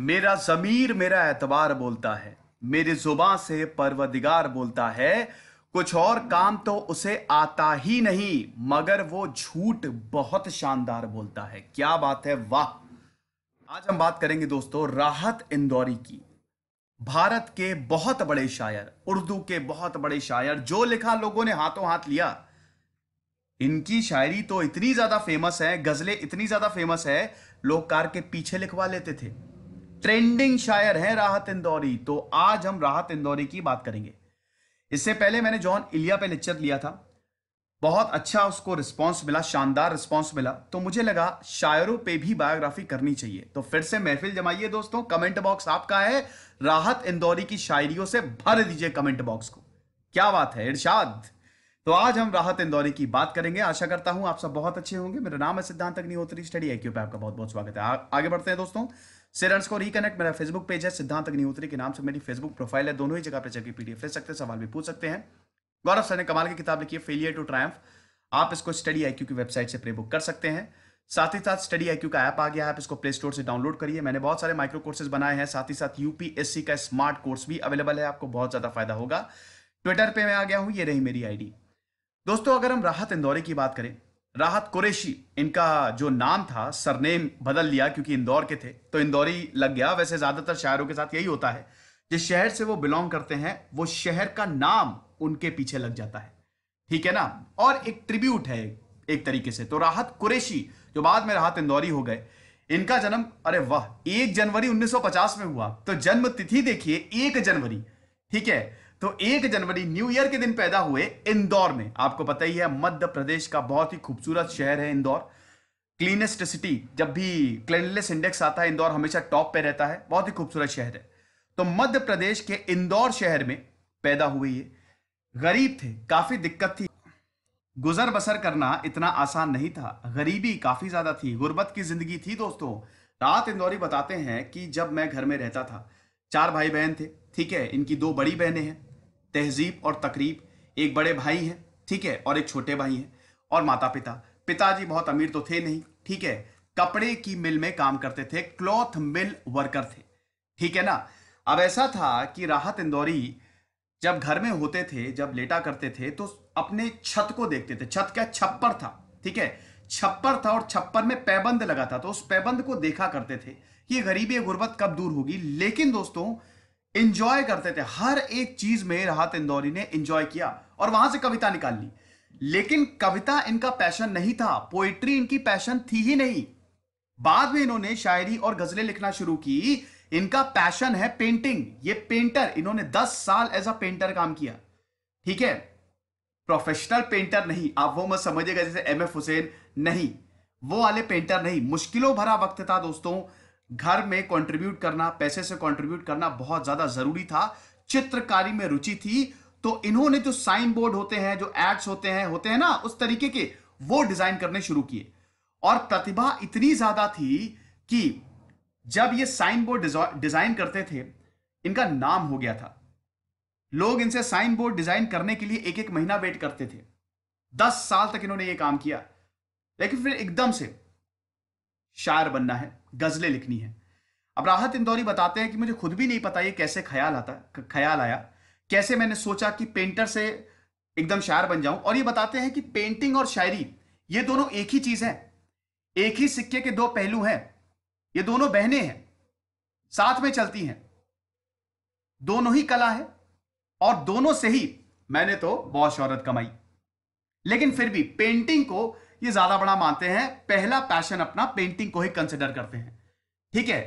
मेरा जमीर मेरा एतबार बोलता है मेरी जुबा से परवदिगार बोलता है कुछ और काम तो उसे आता ही नहीं मगर वो झूठ बहुत शानदार बोलता है क्या बात है वाह आज हम बात करेंगे दोस्तों राहत इंदौरी की भारत के बहुत बड़े शायर उर्दू के बहुत बड़े शायर जो लिखा लोगों ने हाथों हाथ लिया इनकी शायरी तो इतनी ज्यादा फेमस है गजलें इतनी ज्यादा फेमस है लोग कार के पीछे लिखवा लेते थे ट्रेंडिंग शायर है राहत इंदौरी तो आज हम राहत इंदौरी की बात करेंगे इससे पहले मैंने जॉन इलिया पे लेक्चर लिया था बहुत अच्छा उसको रिस्पांस मिला शानदार रिस्पांस मिला तो मुझे लगा शायरों पे भी बायोग्राफी करनी चाहिए तो फिर से महफिल जमाइए दोस्तों कमेंट बॉक्स आपका है राहत इंदौरी की शायरियों से भर दीजिए कमेंट बॉक्स को क्या बात है इर्शाद तो आज हम राहत इंदौरी की बात करेंगे आशा करता हूं आप सब बहुत अच्छे होंगे मेरा नाम है सिद्धांत अग्निहोत्री स्टडी एक्यू पे आपका बहुत बहुत स्वागत है आ, आगे बढ़ते हैं दोस्तों सिरंस को रिकनेक्ट मेरा फेसबुक पेज है सिद्धांत अग्निहोत्री के नाम से मेरी फेसबुक प्रोफाइल है दोनों ही जगह पर जाकर पीडीएफ ले सकते हैं सवाल भी पूछ सकते हैं गौरव सर ने कमाल की किताब लिखी है फेलियर टू ट्रायम्फ आप इसको स्टडी आई की वेबसाइट से प्रे बुक कर सकते हैं साथ ही साथ स्टडी आई का ऐप आ गया है आप इसको प्ले स्टोर से डाउनलोड करिए मैंने बहुत सारे माइक्रो कोर्सेज बनाए हैं साथ ही साथ यूपीएससी का स्मार्ट कोर्स भी अवेलेबल है आपको बहुत ज़्यादा फायदा होगा ट्विटर पे मैं आ गया हूँ ये रही मेरी आईडी दोस्तों अगर हम राहत इंदौरी की बात करें राहत कुरेशी इनका जो नाम था सरनेम बदल लिया क्योंकि इंदौर के थे तो इंदौरी लग गया वैसे ज़्यादातर शायरों के साथ यही होता है जिस शहर से वो बिलोंग करते हैं वो शहर का नाम उनके पीछे लग जाता है ठीक है ना और एक ट्रिब्यूट है एक तरीके से तो राहत कुरेशी जो बाद में राहत इंदौरी हो गए इनका जन्म अरे वाह एक जनवरी 1950 में हुआ तो जन्म तिथि देखिए एक जनवरी ठीक है तो एक जनवरी न्यू ईयर के दिन पैदा हुए इंदौर में आपको पता ही है मध्य प्रदेश का बहुत ही खूबसूरत शहर है इंदौर क्लीनेस्ट सिटी जब भी क्लिनलेस इंडेक्स आता है इंदौर हमेशा टॉप पे रहता है बहुत ही खूबसूरत शहर है तो मध्य प्रदेश के इंदौर शहर में पैदा हुए ये गरीब थे काफी दिक्कत थी गुजर बसर करना इतना आसान नहीं था गरीबी काफी ज्यादा थी गुर्बत की जिंदगी थी दोस्तों रात इंदौरी बताते हैं कि जब मैं घर में रहता था चार भाई बहन थे ठीक है इनकी दो बड़ी बहनें हैं तहजीब और तकरीब एक बड़े भाई हैं ठीक है और एक छोटे भाई हैं और माता पिता पिताजी बहुत अमीर तो थे नहीं ठीक है कपड़े की मिल में काम करते थे क्लॉथ मिल वर्कर थे ठीक है ना अब ऐसा था कि राहत इंदौरी जब घर में होते थे जब लेटा करते थे तो अपने छत को देखते थे छत का छप्पर था ठीक है छप्पर था और छप्पर में पैबंद लगा था तो उस पैबंद को देखा करते थे कि गरीबी गुर्बत कब दूर होगी लेकिन दोस्तों इंजॉय करते थे हर एक चीज में राहत इंदौरी ने इंजॉय किया और वहां से कविता निकाल ली लेकिन कविता इनका पैशन नहीं था पोइट्री इनकी पैशन थी ही नहीं बाद में इन्होंने शायरी और गजलें लिखना शुरू की इनका पैशन है पेंटिंग ये पेंटर इन्होंने 10 साल एज अ पेंटर काम किया ठीक है प्रोफेशनल पेंटर नहीं आप वो मत समझिएगा जैसे एम एफ हुसैन नहीं वो वाले पेंटर नहीं मुश्किलों भरा वक्त था दोस्तों घर में कंट्रीब्यूट करना पैसे से कंट्रीब्यूट करना बहुत ज्यादा जरूरी था चित्रकारी में रुचि थी तो इन्होंने जो साइन बोर्ड होते हैं जो एड्स होते हैं होते हैं ना उस तरीके के वो डिजाइन करने शुरू किए और प्रतिभा इतनी ज्यादा थी कि जब ये साइन बोर्ड डिजाइन करते थे इनका नाम हो गया था लोग इनसे साइन बोर्ड डिजाइन करने के लिए एक एक महीना वेट करते थे दस साल तक इन्होंने ये काम किया लेकिन फिर एकदम से शायर बनना है गज़लें लिखनी है अब राहत इंदौरी बताते हैं कि मुझे खुद भी नहीं पता ये कैसे ख्याल आता ख्याल आया कैसे मैंने सोचा कि पेंटर से एकदम शायर बन जाऊं और ये बताते हैं कि पेंटिंग और शायरी ये दोनों एक ही चीज़ है एक ही सिक्के के दो पहलू हैं ये दोनों बहनें हैं साथ में चलती हैं दोनों ही कला है और दोनों से ही मैंने तो बहुत शौहरत कमाई लेकिन फिर भी पेंटिंग को ये ज्यादा बड़ा मानते हैं पहला पैशन अपना पेंटिंग को ही कंसिडर करते हैं ठीक है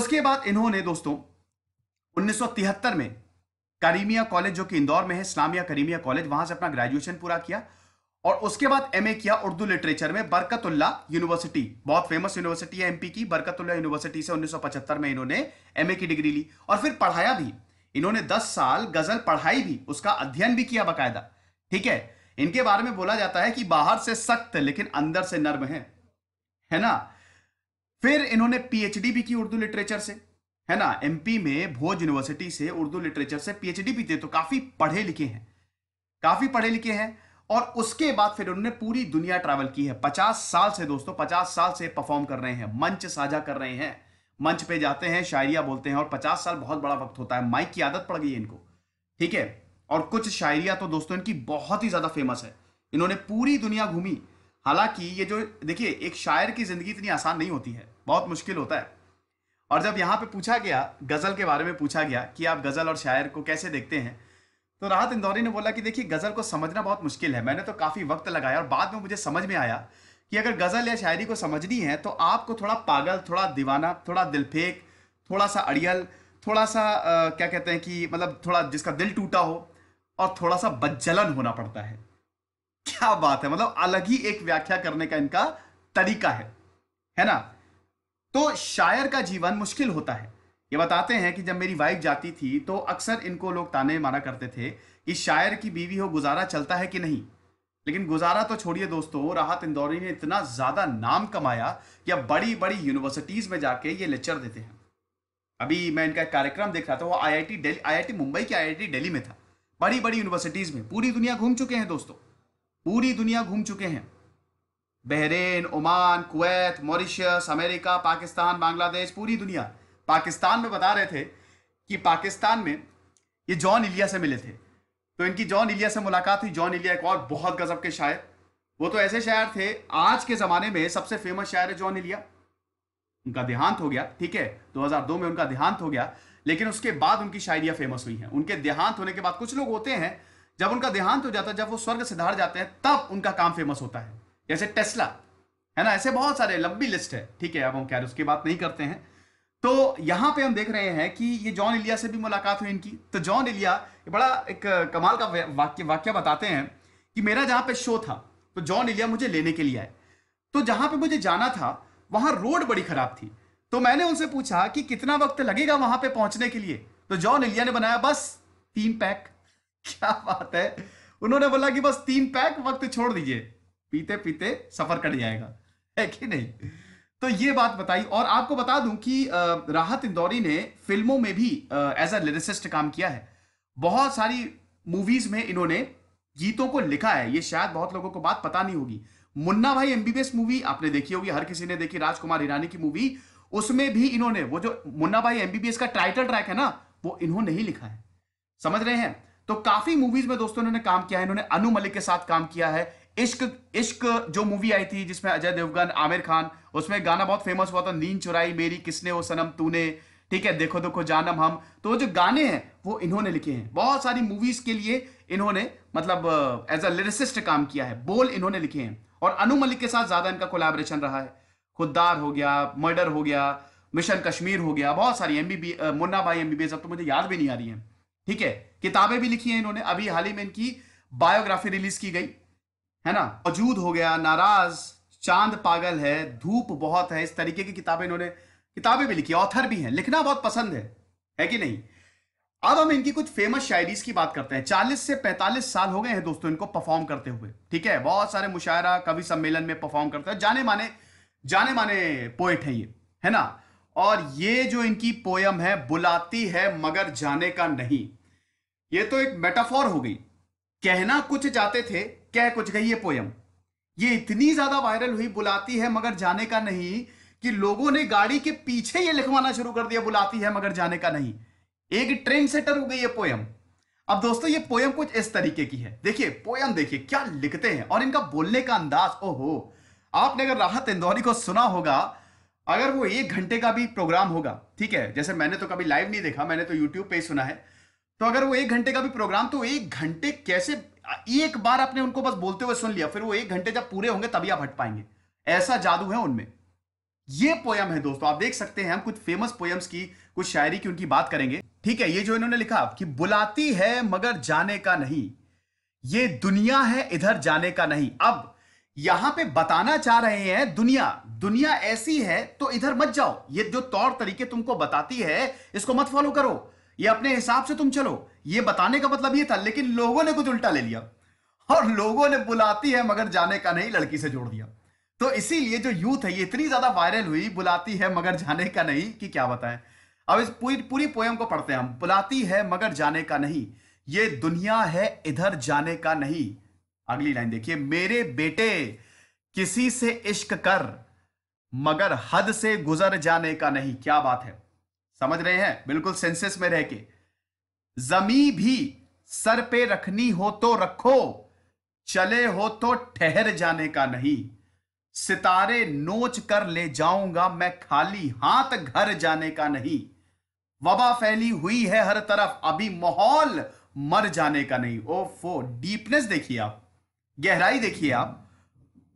उसके बाद इन्होंने दोस्तों उन्नीस में करीमिया कॉलेज जो कि इंदौर में है इस्लामिया करीमिया कॉलेज वहां से अपना ग्रेजुएशन पूरा किया और उसके बाद एमए किया उर्दू लिटरेचर में बरकतुल्ला यूनिवर्सिटी बहुत फेमस यूनिवर्सिटी है एमपी की बरकतुल्ला यूनिवर्सिटी से 1975 में इन्होंने एमए की डिग्री ली और फिर पढ़ाया भी इन्होंने 10 साल गजल पढ़ाई भी उसका अध्ययन भी किया बाकायदा ठीक है इनके बारे में बोला जाता है कि बाहर से सख्त लेकिन अंदर से नर्म है है ना फिर इन्होंने पीएचडी भी की उर्दू लिटरेचर से है ना एमपी में भोज यूनिवर्सिटी से उर्दू लिटरेचर से पीएचडी भी थे तो काफी पढ़े लिखे हैं काफी पढ़े लिखे हैं और उसके बाद फिर उन्होंने पूरी दुनिया ट्रैवल की है पचास साल से दोस्तों पचास साल से परफॉर्म कर रहे हैं मंच साझा कर रहे हैं मंच पे जाते हैं शायरिया बोलते हैं और पचास साल बहुत बड़ा वक्त होता है माइक की आदत पड़ गई है इनको ठीक है और कुछ शायरिया तो दोस्तों इनकी बहुत ही ज़्यादा फेमस है इन्होंने पूरी दुनिया घूमी हालांकि ये जो देखिए एक शायर की ज़िंदगी इतनी आसान नहीं होती है बहुत मुश्किल होता है और जब यहाँ पे पूछा गया गज़ल के बारे में पूछा गया कि आप गज़ल और शायर को कैसे देखते हैं तो राहत इंदौरी ने बोला कि देखिए गज़ल को समझना बहुत मुश्किल है मैंने तो काफ़ी वक्त लगाया और बाद में मुझे समझ में आया कि अगर गज़ल या शायरी को समझनी है तो आपको थोड़ा पागल थोड़ा दीवाना थोड़ा दिलफेक थोड़ा सा अड़ियल थोड़ा सा आ, क्या कहते हैं कि मतलब थोड़ा जिसका दिल टूटा हो और थोड़ा सा बज्जलन होना पड़ता है क्या बात है मतलब अलग ही एक व्याख्या करने का इनका तरीका है है ना तो शायर का जीवन मुश्किल होता है ये बताते हैं कि जब मेरी वाइफ जाती थी तो अक्सर इनको लोग ताने मारा करते थे कि शायर की बीवी हो गुजारा चलता है कि नहीं लेकिन गुजारा तो छोड़िए दोस्तों राहत इंदौरी ने इतना ज्यादा नाम कमाया कि अब बड़ी बड़ी यूनिवर्सिटीज में जाके ये लेक्चर देते हैं अभी मैं इनका कार्यक्रम देख रहा था वो आई आई मुंबई की आई दिल्ली में था बड़ी बड़ी यूनिवर्सिटीज में पूरी दुनिया घूम चुके हैं दोस्तों पूरी दुनिया घूम चुके हैं Bahrain Oman Kuwait Mauritius America Pakistan Bangladesh पूरी दुनिया पाकिस्तान में बता रहे थे कि पाकिस्तान में ये जॉन इलिया से मिले थे तो इनकी जॉन इलिया से मुलाकात हुई जॉन इलिया एक और बहुत गजब के शायर वो तो ऐसे शायर थे आज के ज़माने में सबसे फेमस शायर है जॉन इलिया उनका देहांत हो गया ठीक है 2002 में उनका देहांत हो गया लेकिन उसके बाद उनकी शायरियां फेमस हुई हैं उनके देहांत होने के बाद कुछ लोग होते हैं जब उनका देहांत हो जाता है जब वो स्वर्ग सिधार जाते हैं तब उनका काम फेमस होता है जैसे टेस्ला है ना ऐसे बहुत सारे लंबी लिस्ट है ठीक है अब हम खैर उसकी बात नहीं करते हैं तो यहां पे हम देख रहे हैं कि ये जॉन इलिया से भी मुलाकात हुई इनकी तो जॉन इलिया बड़ा एक कमाल का वाक्य वाक्य बताते हैं कि मेरा जहां पे शो था तो जॉन इलिया मुझे लेने के लिए आए तो जहां पे मुझे जाना था वहां रोड बड़ी खराब थी तो मैंने उनसे पूछा कि कितना वक्त लगेगा वहां पे पहुंचने के लिए तो जॉन इलिया ने बनाया बस तीन पैक क्या बात है उन्होंने बोला कि बस तीन पैक वक्त छोड़ दीजिए पीते पीते सफर कट जाएगा है कि नहीं तो ये बात बताई और आपको बता दूं कि राहत इंदौरी ने फिल्मों में भी एज अ लिरिसिस्ट काम किया है बहुत सारी मूवीज में इन्होंने गीतों को लिखा है ये शायद बहुत लोगों को बात पता नहीं होगी मुन्ना भाई एमबीबीएस मूवी आपने देखी होगी हर किसी ने देखी राजकुमार हिरानी की मूवी उसमें भी इन्होंने वो जो मुन्ना भाई एमबीबीएस का टाइटल ट्रैक है ना वो इन्होंने ही लिखा है समझ रहे हैं तो काफी मूवीज में दोस्तों इन्होंने काम किया है इन्होंने अनु मलिक के साथ काम किया है इश्क इश्क जो मूवी आई थी जिसमें अजय देवगन आमिर खान उसमें गाना बहुत फेमस हुआ था नींद चुराई मेरी किसने वो सनम तूने ठीक है देखो देखो जानम हम तो जो गाने हैं वो इन्होंने लिखे हैं बहुत सारी मूवीज के लिए इन्होंने मतलब एज अ लिरिसिस्ट काम किया है बोल इन्होंने लिखे हैं और अनु मलिक के साथ ज्यादा इनका कोलैबोरेशन रहा है खुददार हो गया मर्डर हो गया मिशन कश्मीर हो गया बहुत सारी एमबीबी मुन्ना भाई एमबीबीएस अब तो मुझे याद भी नहीं आ रही है ठीक है किताबें भी लिखी हैं इन्होंने अभी हाल ही में इनकी बायोग्राफी रिलीज की गई है ना मौजूद हो गया नाराज चांद पागल है धूप बहुत है इस तरीके की किताबें इन्होंने किताबें भी लिखी ऑथर भी हैं लिखना बहुत पसंद है है कि नहीं अब हम इनकी कुछ फेमस शायरीज की बात करते हैं चालीस से पैंतालीस साल हो गए हैं दोस्तों इनको परफॉर्म करते हुए ठीक है बहुत सारे मुशायरा कवि सम्मेलन में परफॉर्म करते हैं जाने माने जाने माने पोइट हैं ये है ना और ये जो इनकी पोयम है बुलाती है मगर जाने का नहीं ये तो एक मेटाफॉर हो गई कहना कुछ चाहते थे कह कुछ गई ये पोयम ये इतनी ज्यादा वायरल हुई बुलाती है मगर जाने का नहीं कि लोगों ने गाड़ी के पीछे ये लिखवाना शुरू कर दिया बुलाती है मगर जाने का नहीं एक ट्रेन सेटर हो गई ये पोयम अब दोस्तों ये पोयम कुछ इस तरीके की है देखिए पोयम देखिए क्या लिखते हैं और इनका बोलने का अंदाज ओहो आपने अगर राहत इंदौरी को सुना होगा अगर वो एक घंटे का भी प्रोग्राम होगा ठीक है जैसे मैंने तो कभी लाइव नहीं देखा मैंने तो यूट्यूब पे ही सुना है तो अगर वो एक घंटे का भी प्रोग्राम तो एक घंटे कैसे एक बार आपने उनको बस बोलते हुए सुन लिया फिर वो एक घंटे जब पूरे होंगे तभी आप हट पाएंगे ऐसा जादू है उनमें ये पोयम है दोस्तों आप देख सकते हैं हम कुछ फेमस पोयम्स की कुछ शायरी की उनकी बात करेंगे ठीक है ये जो इन्होंने लिखा कि बुलाती है मगर जाने का नहीं ये दुनिया है इधर जाने का नहीं अब यहां पे बताना चाह रहे हैं दुनिया दुनिया ऐसी है तो इधर मत जाओ ये जो तौर तरीके तुमको बताती है इसको मत फॉलो करो ये अपने हिसाब से तुम चलो ये बताने का मतलब ये था लेकिन लोगों ने कुछ उल्टा ले लिया और लोगों ने बुलाती है मगर जाने का नहीं लड़की से जोड़ दिया तो इसीलिए जो यूथ है ये इतनी ज्यादा वायरल हुई बुलाती है मगर जाने का नहीं कि क्या बताएं अब इस पूरी पूरी पोयम को पढ़ते हैं हम बुलाती है मगर जाने का नहीं ये दुनिया है इधर जाने का नहीं अगली लाइन देखिए मेरे बेटे किसी से इश्क कर मगर हद से गुजर जाने का नहीं क्या बात है समझ रहे हैं बिल्कुल सेंसेस में रह के जमी भी सर पे रखनी हो तो रखो चले हो तो ठहर जाने का नहीं सितारे नोच कर ले जाऊंगा मैं खाली हाथ घर जाने का नहीं वबा फैली हुई है हर तरफ अभी माहौल मर जाने का नहीं ओफो डीपनेस देखिए आप गहराई देखिए आप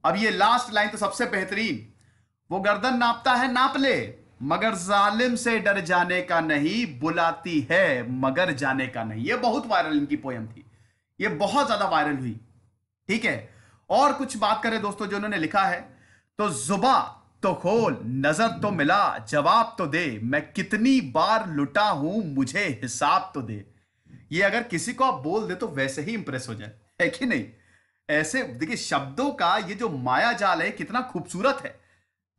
अब ये लास्ट लाइन तो सबसे बेहतरीन वो गर्दन नापता है नाप ले मगर जालिम से डर जाने का नहीं बुलाती है मगर जाने का नहीं ये बहुत वायरल इनकी पोयम थी ये बहुत ज्यादा वायरल हुई ठीक है और कुछ बात करें दोस्तों जो उन्होंने लिखा है तो जुबा तो खोल नजर तो मिला जवाब तो दे मैं कितनी बार लुटा हूं मुझे हिसाब तो दे ये अगर किसी को आप बोल दे तो वैसे ही इंप्रेस हो जाए है कि नहीं ऐसे देखिए शब्दों का ये जो माया जाल है कितना खूबसूरत है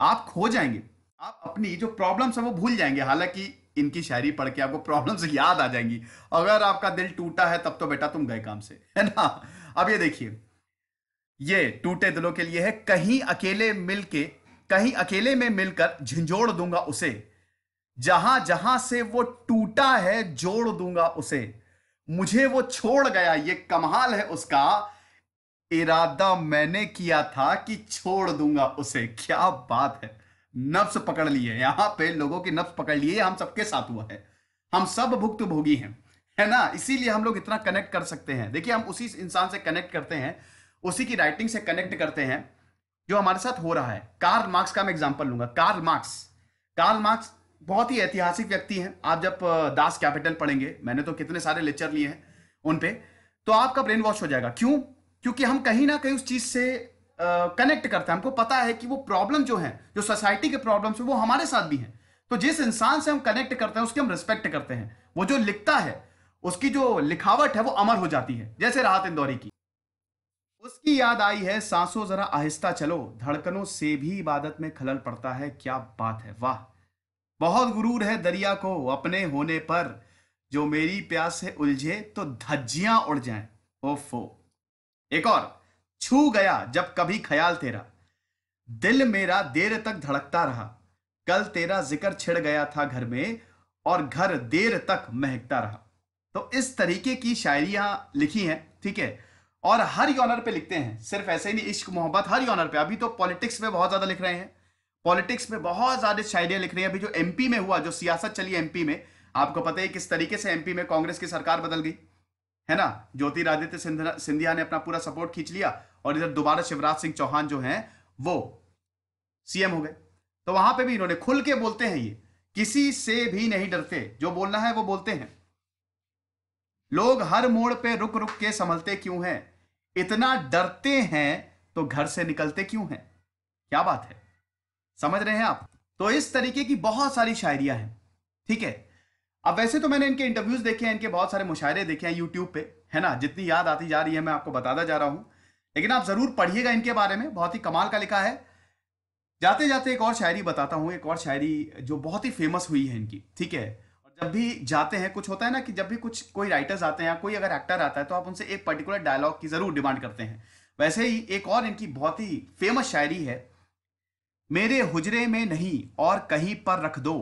आप खो जाएंगे आप अपनी जो प्रॉब्लम्स है वो भूल जाएंगे हालांकि इनकी शायरी पढ़ के आपको प्रॉब्लम्स याद आ जाएंगी अगर आपका दिल टूटा है तब तो बेटा तुम गए काम से है ना अब ये देखिए ये टूटे दिलों के लिए है कहीं अकेले मिलके कहीं अकेले में मिलकर झिंझोड़ दूंगा उसे जहां जहां से वो टूटा है जोड़ दूंगा उसे मुझे वो छोड़ गया ये कमाल है उसका इरादा मैंने किया था कि छोड़ दूंगा उसे क्या बात है नफ्स पकड़ लिए यहां पे लोगों की नफ्स पकड़ लिए हम सबके साथ हुआ है हम सब भुक्त भोगी हैं है ना इसीलिए हम लोग इतना कनेक्ट कर सकते हैं देखिए हम उसी इंसान से कनेक्ट करते हैं उसी की राइटिंग से कनेक्ट करते हैं जो हमारे साथ हो रहा है कार्ल मार्क्स का मैं एग्जाम्पल लूंगा कार्ल मार्क्स कार्ल मार्क्स बहुत ही ऐतिहासिक व्यक्ति हैं आप जब दास कैपिटल पढ़ेंगे मैंने तो कितने सारे लेक्चर लिए हैं उन पे तो आपका ब्रेन वॉश हो जाएगा क्यों क्योंकि हम कहीं ना कहीं उस चीज से कनेक्ट करते हैं हमको पता है कि वो प्रॉब्लम जो है जो सोसाइटी के प्रॉब्लम्स वो हमारे साथ भी हैं तो जिस इंसान से हम कनेक्ट करते हैं उसकी हम रिस्पेक्ट करते हैं वो जो लिखता है उसकी जो लिखावट है वो अमर हो जाती है जैसे राहत इंदौरी की उसकी याद आई है सांसों जरा आहिस्ता चलो धड़कनों से भी इबादत में खलल पड़ता है क्या बात है वाह बहुत गुरूर है दरिया को अपने होने पर जो मेरी प्यास से उलझे तो धज्जियां उड़ जाएं ओफो एक और छू गया जब कभी ख्याल तेरा दिल मेरा देर तक धड़कता रहा कल तेरा जिक्र छिड़ गया था घर में और घर देर तक महकता रहा तो इस तरीके की शायरियां लिखी हैं ठीक है और हर यॉनर पे लिखते हैं सिर्फ ऐसे ही नहीं इश्क मोहब्बत हर यॉनर पे अभी तो पॉलिटिक्स में बहुत ज्यादा लिख रहे हैं पॉलिटिक्स में बहुत ज्यादा शायरियां लिख रही है अभी जो एमपी में हुआ जो सियासत चली एमपी में आपको पता है किस तरीके से एमपी में कांग्रेस की सरकार बदल गई है ना ज्योतिरादित्य सिंधिया ने अपना पूरा सपोर्ट खींच लिया और इधर दोबारा शिवराज सिंह चौहान जो हैं वो सीएम हो गए तो वहां पे भी इन्होंने खुल के बोलते हैं ये किसी से भी नहीं डरते जो बोलना है वो बोलते हैं लोग हर मोड़ पे रुक रुक के संभलते क्यों हैं इतना डरते हैं तो घर से निकलते क्यों हैं क्या बात है समझ रहे हैं आप तो इस तरीके की बहुत सारी शायरियां हैं ठीक है अब वैसे तो मैंने इनके इंटरव्यूज देखे हैं इनके बहुत सारे मुशायरे देखे हैं यूट्यूब पे है ना जितनी याद आती जा रही है मैं आपको बताता जा रहा हूं लेकिन आप जरूर पढ़िएगा इनके बारे में बहुत ही कमाल का लिखा है जाते जाते एक और शायरी बताता हूँ एक और शायरी जो बहुत ही फेमस हुई है इनकी ठीक है और जब भी जाते हैं कुछ होता है ना कि जब भी कुछ कोई राइटर्स आते हैं या कोई अगर एक्टर आता है तो आप उनसे एक पर्टिकुलर डायलॉग की जरूर डिमांड करते हैं वैसे ही एक और इनकी बहुत ही फेमस शायरी है मेरे हुजरे में नहीं और कहीं पर रख दो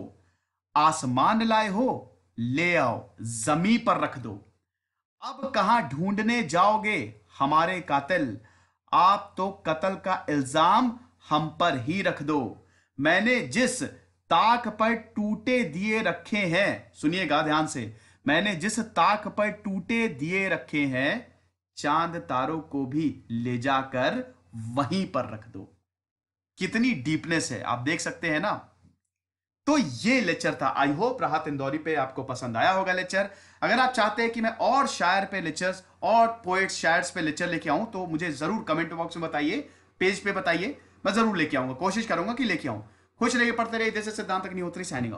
आसमान लाए हो ले आओ जमी पर रख दो अब कहां ढूंढने जाओगे हमारे कातिल आप तो कत्ल का इल्जाम हम पर ही रख दो मैंने जिस ताक पर टूटे दिए रखे हैं सुनिएगा ध्यान से मैंने जिस ताक पर टूटे दिए रखे हैं चांद तारों को भी ले जाकर वहीं पर रख दो कितनी डीपनेस है आप देख सकते हैं ना तो ये लेक्चर था आई होप राहत इंदौरी पे आपको पसंद आया होगा लेक्चर अगर आप चाहते हैं कि मैं और शायर पे लेक्चर्स और पोएट्स शायर्स पे लेक्चर लेके आऊं तो मुझे जरूर कमेंट बॉक्स में बताइए पेज पे बताइए मैं जरूर लेके आऊंगा कोशिश करूंगा कि लेके आऊं खुश रहिए पढ़ते रहिए जैसे सिद्धांत अग्निहोत्री सैनिंग